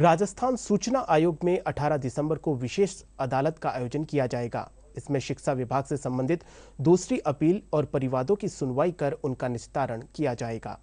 राजस्थान सूचना आयोग में 18 दिसंबर को विशेष अदालत का आयोजन किया जाएगा इसमें शिक्षा विभाग से संबंधित दूसरी अपील और परिवादों की सुनवाई कर उनका निस्तारण किया जाएगा